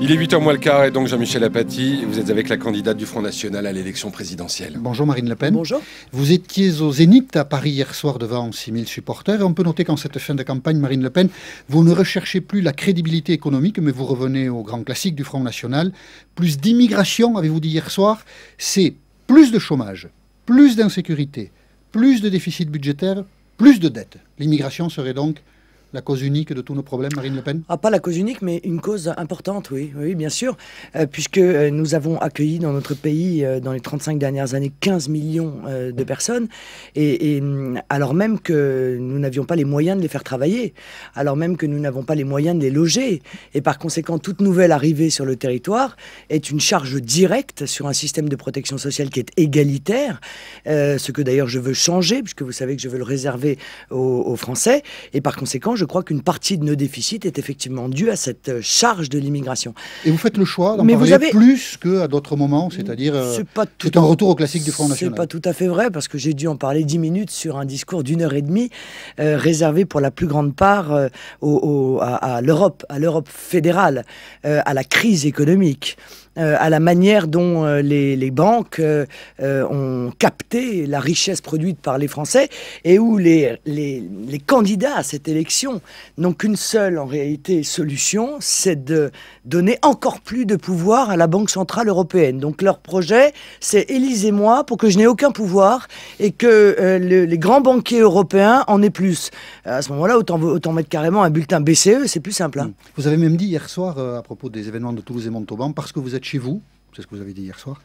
Il est 8h moins le quart et donc Jean-Michel Apathy, vous êtes avec la candidate du Front National à l'élection présidentielle. Bonjour Marine Le Pen. Bonjour. Vous étiez au Zénith à Paris hier soir devant 6000 supporters et on peut noter qu'en cette fin de campagne, Marine Le Pen, vous ne recherchez plus la crédibilité économique mais vous revenez au grand classique du Front National. Plus d'immigration, avez-vous dit hier soir, c'est plus de chômage, plus d'insécurité, plus de déficit budgétaire, plus de dette. L'immigration serait donc la cause unique de tous nos problèmes, Marine Le Pen ah, Pas la cause unique, mais une cause importante, oui, oui bien sûr, euh, puisque euh, nous avons accueilli dans notre pays, euh, dans les 35 dernières années, 15 millions de personnes, et, mm, alors même que nous n'avions pas les moyens de les faire travailler, alors même que nous n'avons pas les moyens de les loger, et par conséquent, toute nouvelle arrivée sur le territoire est une charge directe sur un système de protection sociale qui est égalitaire, ce que d'ailleurs je veux changer, puisque vous savez que je veux le réserver aux, aux Français, et par conséquent, je crois qu'une partie de nos déficits est effectivement due à cette euh, charge de l'immigration. Et vous faites le choix d'en parler avez... plus qu'à d'autres moments, c'est-à-dire euh, c'est un retour au classique du Front National. C'est pas tout à fait vrai, parce que j'ai dû en parler dix minutes sur un discours d'une heure et demie euh, réservé pour la plus grande part à l'Europe, à l'Europe fédérale, à la crise économique. à la manière dont les, banques ont capté la richesse produite par les Français et où les, les candidats à cette élection N'ont Donc une seule, en réalité, solution, c'est de donner encore plus de pouvoir à la Banque Centrale Européenne. Donc leur projet, c'est élisez-moi pour que je n'ai aucun pouvoir et que euh, les grands banquiers européens en aient plus. Euh, à ce moment-là, autant, mettre carrément un bulletin BCE, c'est plus simple. Hein. Vous avez même dit hier soir, euh, à propos des événements de Toulouse et Montauban, parce que vous êtes chez vous, c'est ce que vous avez dit hier soir,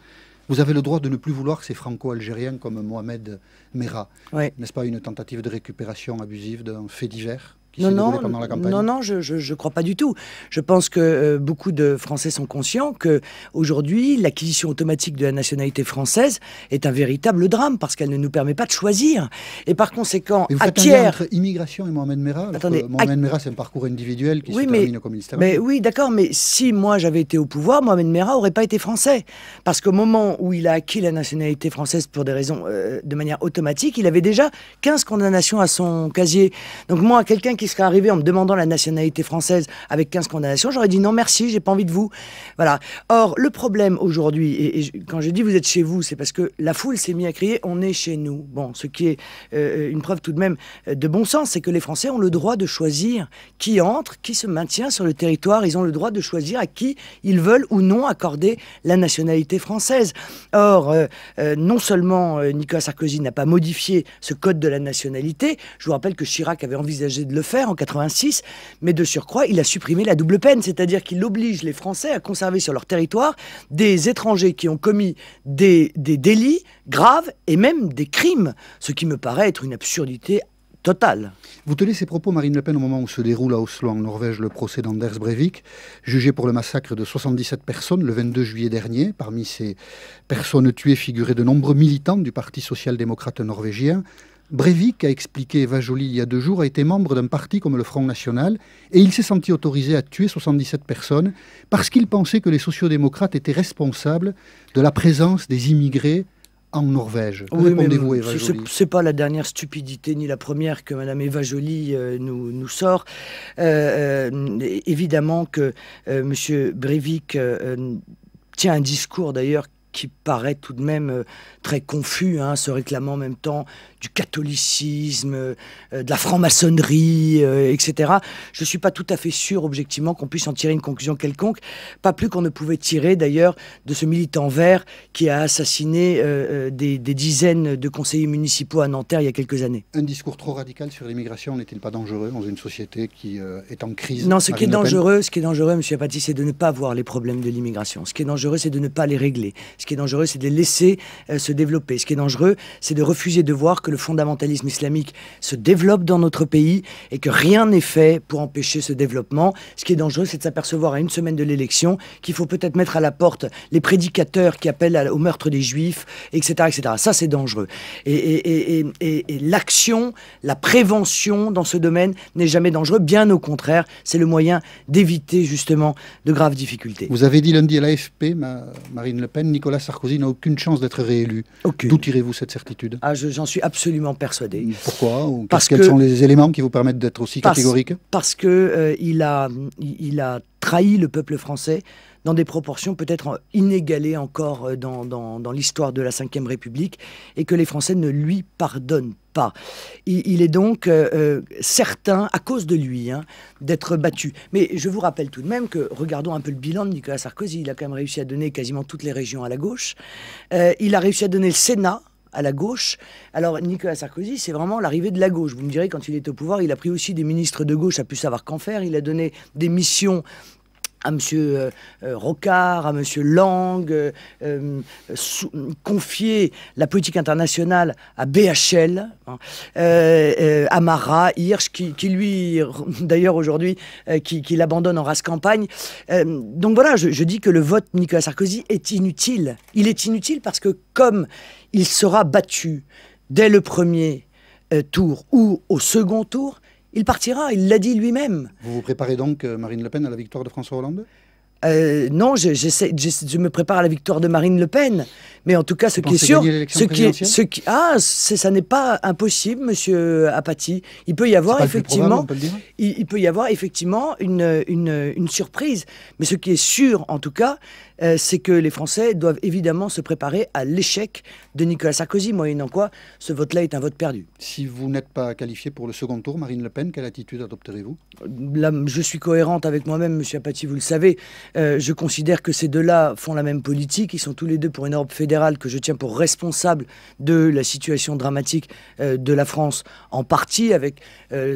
vous avez le droit de ne plus vouloir que ces franco-algériens comme Mohamed Merah. N'est-ce pas une tentative de récupération abusive d'un fait divers non, non, Non, non, je ne crois pas du tout. Je pense que euh, beaucoup de Français sont conscients que aujourd'hui, l'acquisition automatique de la nationalité française est un véritable drame parce qu'elle ne nous permet pas de choisir. Et par conséquent, à pierre Entre immigration et Mohamed Merah, Mohamed Merah, c'est un parcours individuel qui oui, se mais, termine mais Oui, d'accord, mais si moi j'avais été au pouvoir, Mohamed Merah aurait pas été français. Parce qu'au moment où il a acquis la nationalité française pour des raisons euh, de manière automatique, il avait déjà 15 condamnations à son casier. Donc moi, quelqu'un qui qui serait arrivé en me demandant la nationalité française avec 15 condamnations, j'aurais dit non merci, j'ai pas envie de vous. Voilà. Or, le problème aujourd'hui, et, quand je dis vous êtes chez vous, c'est parce que la foule s'est mise à crier on est chez nous. Bon, ce qui est euh, une preuve tout de même euh, de bon sens, c'est que les Français ont le droit de choisir qui entre, qui se maintient sur le territoire. Ils ont le droit de choisir à qui ils veulent ou non accorder la nationalité française. Or, euh, non seulement Nicolas Sarkozy n'a pas modifié ce code de la nationalité, je vous rappelle que Chirac avait envisagé de le faire, en 86, mais de surcroît, il a supprimé la double peine, c'est-à-dire qu'il oblige les Français à conserver sur leur territoire des étrangers qui ont commis des, délits graves et même des crimes, ce qui me paraît être une absurdité totale. Vous tenez ces propos, Marine Le Pen, au moment où se déroule à Oslo, en Norvège, le procès d'Anders Breivik, jugé pour le massacre de 77 personnes le 22 juillet dernier. Parmi ces personnes tuées figuraient de nombreux militants du Parti social-démocrate norvégien. Breivik a expliqué Eva Joly il y a deux jours, a été membre d'un parti comme le Front National et il s'est senti autorisé à tuer 77 personnes parce qu'il pensait que les sociodémocrates étaient responsables de la présence des immigrés en Norvège. Ce Répondez-vous, Eva C'est pas la dernière stupidité ni la première que Madame Eva Joly euh, nous, sort. Euh, euh, évidemment que Monsieur Breivik tient un discours d'ailleurs qui paraît tout de même euh, très confus, hein, se réclamant en même temps du catholicisme, euh, de la franc-maçonnerie, euh, etc. Je ne suis pas tout à fait sûr, objectivement, qu'on puisse en tirer une conclusion quelconque, pas plus qu'on ne pouvait tirer d'ailleurs de ce militant vert qui a assassiné des, des, dizaines de conseillers municipaux à Nanterre il y a quelques années. Un discours trop radical sur l'immigration n'est-il pas dangereux dans une société qui est en crise Non, ce qui, est dangereux, ce qui est dangereux, M. Apathy, c'est de ne pas voir les problèmes de l'immigration. Ce qui est dangereux, c'est de ne pas les régler. Ce qui est dangereux, c'est de les laisser euh, se développer. Ce qui est dangereux, c'est de refuser de voir que le fondamentalisme islamique se développe dans notre pays et que rien n'est fait pour empêcher ce développement. Ce qui est dangereux, c'est de s'apercevoir à une semaine de l'élection qu'il faut peut-être mettre à la porte les prédicateurs qui appellent au meurtre des juifs, etc. etc. Ça, c'est dangereux. Et, l'action, la prévention dans ce domaine n'est jamais dangereux. Bien au contraire, c'est le moyen d'éviter justement de graves difficultés. Vous avez dit lundi à l'AFP, Marine Le Pen, Nicolas Sarkozy n'a aucune chance d'être réélu. D'où tirez-vous cette certitude ah, J'en suis absolument persuadé. Pourquoi parce Quels sont les éléments qui vous permettent d'être aussi catégorique Parce qu'il euh, a, il a trahi le peuple français dans des proportions peut-être inégalées encore euh, dans, l'histoire de la Ve République, et que les Français ne lui pardonnent pas. Il, est donc euh, euh, certain, à cause de lui, hein, d'être battu. Mais je vous rappelle tout de même que, regardons un peu le bilan de Nicolas Sarkozy, il a quand même réussi à donner quasiment toutes les régions à la gauche. il a réussi à donner le Sénat à la gauche. Alors Nicolas Sarkozy, c'est vraiment l'arrivée de la gauche. Vous me direz, quand il était au pouvoir, il a pris aussi des ministres de gauche a pu savoir qu'en faire. Il a donné des missions à M. Euh, euh, Rocard, à M. Lang, euh, confier la politique internationale à BHL, à hein, Amara, Hirsch, qui, lui, d'ailleurs aujourd'hui, qui, l'abandonne en race campagne. donc voilà, je, je dis que le vote Nicolas Sarkozy est inutile. Il est inutile parce que comme il sera battu dès le premier tour ou au second tour, il partira, il l'a dit lui-même. Vous vous préparez donc, euh, Marine Le Pen, à la victoire de François Hollande euh, non, je, je, me prépare à la victoire de Marine Le Pen. Mais en tout cas, ce qui est sûr, ce qui est, ce qui, ah, ça n'est pas impossible, Monsieur Apathy. Il peut y avoir effectivement, il, peut y avoir effectivement une surprise. Mais ce qui est sûr, en tout cas, euh, c'est que les Français doivent évidemment se préparer à l'échec de Nicolas Sarkozy, moyennant quoi ce vote-là est un vote perdu. Si vous n'êtes pas qualifié pour le second tour, Marine Le Pen, quelle attitude adopterez-vous euh, je suis cohérente avec moi-même, Monsieur Apathy, vous le savez. Euh, je considère que ces deux-là font la même politique. Ils sont tous les deux pour une Europe fédérale que je tiens pour responsable de la situation dramatique de la France, en partie avec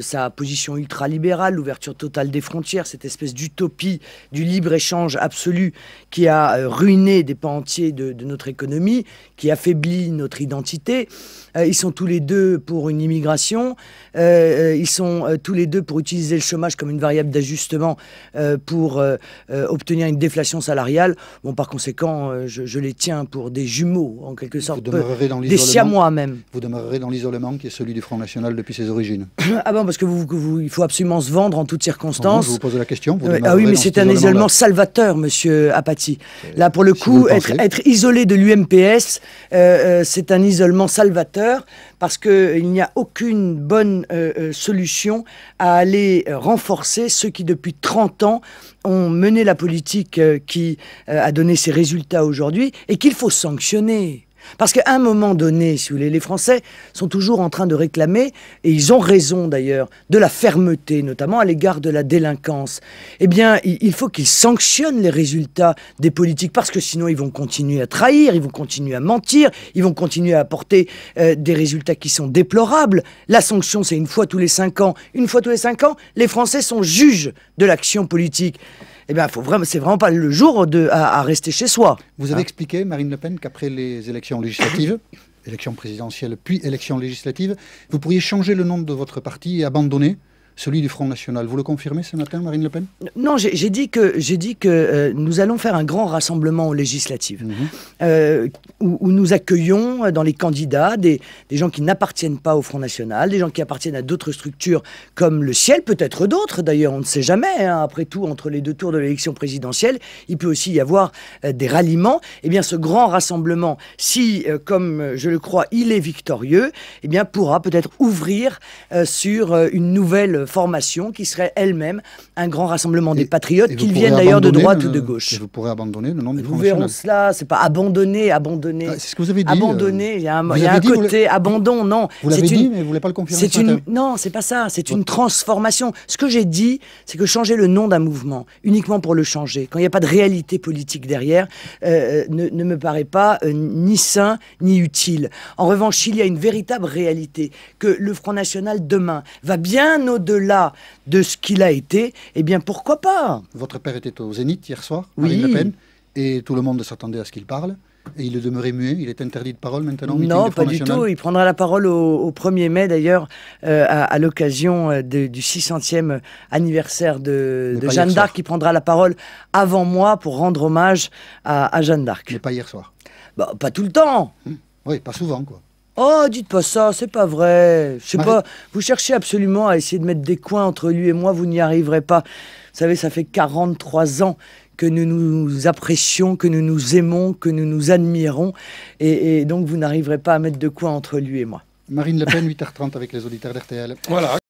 sa position ultralibérale, l'ouverture totale des frontières, cette espèce d'utopie du libre-échange absolu qui a euh, ruiné des pans entiers de, notre économie, qui affaiblit notre identité. Euh, ils sont tous les deux pour une immigration. Euh, ils sont tous les deux pour utiliser le chômage comme une variable d'ajustement pour obtenir une déflation salariale. Bon, par conséquent, je, les tiens pour des jumeaux, en quelque sorte. Vous demeurerez dans des siamois même. Vous demeurerez dans l'isolement qui est celui du Front National depuis ses origines. ah bon, parce que vous, vous, il faut absolument se vendre en toutes circonstances. je vous pose la question. ah oui, mais c'est un isolement salvateur, monsieur Apathy. Là, pour le coup, être, isolé de l'UMPS, euh, euh, c'est un isolement salvateur parce qu'il n'y a aucune bonne euh, solution à aller renforcer ceux qui, depuis 30 ans, ont mené la politique qui a donné ses résultats aujourd'hui et qu'il faut sanctionner. Parce qu'à un moment donné, si vous voulez, les Français sont toujours en train de réclamer, et ils ont raison d'ailleurs, de la fermeté, notamment à l'égard de la délinquance. Eh bien, il faut qu'ils sanctionnent les résultats des politiques, parce que sinon ils vont continuer à trahir, ils vont continuer à mentir, ils vont continuer à apporter euh, des résultats qui sont déplorables. La sanction, c'est une fois tous les cinq ans. Une fois tous les cinq ans, les Français sont juges de l'action politique eh bien, faut vraiment, c'est vraiment pas le jour de, à, rester chez soi. Vous avez hein expliqué, Marine Le Pen, qu'après les élections législatives, élections présidentielles puis élections législatives, vous pourriez changer le nom de votre parti et abandonner celui du Front National. Vous le confirmez ce matin, Marine Le Pen Non, j'ai dit que, j'ai dit que euh, nous allons faire un grand rassemblement aux législatives, mhm. euh, où, nous accueillons euh, dans les candidats des, des gens qui n'appartiennent pas au Front National, des gens qui appartiennent à d'autres structures comme le ciel, peut-être d'autres d'ailleurs, on ne sait jamais. Hein. après tout, entre les deux tours de l'élection présidentielle, il peut aussi y avoir des ralliements. Et eh bien, ce grand rassemblement, si, comme je le crois, il est victorieux, eh bien, pourra peut-être ouvrir sur une nouvelle formation qui serait elle-même un grand rassemblement des patriotes, qu'ils viennent d'ailleurs de droite ou de gauche. vous pourrez abandonner le nom du cela, c'est pas abandonner, abandonner. Ah, c'est ce que vous avez dit. Abandonner, euh, il y a un, côté abandon, non. Vous l'avez dit, mais vous voulez pas le confirmer. non, c'est pas ça, c'est une transformation. Ce que j'ai dit, c'est que changer le nom d'un mouvement, uniquement pour le changer, quand il n'y a pas de réalité politique derrière, euh, euh, ne, me paraît pas ni sain ni utile. En revanche, il y a une véritable réalité que le Front National demain va bien au-delà au de ce qu'il a été, eh bien pourquoi pas Votre père était au Zénith hier soir, Marine Le Pen, et tout le monde s'attendait à ce qu'il parle. Et il est demeuré muet Il est interdit de parole maintenant Non, pas du tout. Il prendra la parole au, 1er mai, d'ailleurs, euh, à, l'occasion euh, du 600e anniversaire de, Jeanne d'Arc. Il prendra la parole avant moi pour rendre hommage à, Jeanne d'Arc. Mais pas hier soir. Bah, pas tout le temps. Hum. oui, pas souvent, quoi. Oh, dites pas ça, c'est pas vrai. Je sais pas, vous cherchez absolument à essayer de mettre des coins entre lui et moi, vous n'y arriverez pas. Vous savez, ça fait 43 ans que nous nous apprécions, que nous nous aimons, que nous nous admirons. Et, donc, vous n'arriverez pas à mettre de coins entre lui et moi. Marine Le Pen, 8h30 avec les auditeurs d'RTL. Voilà.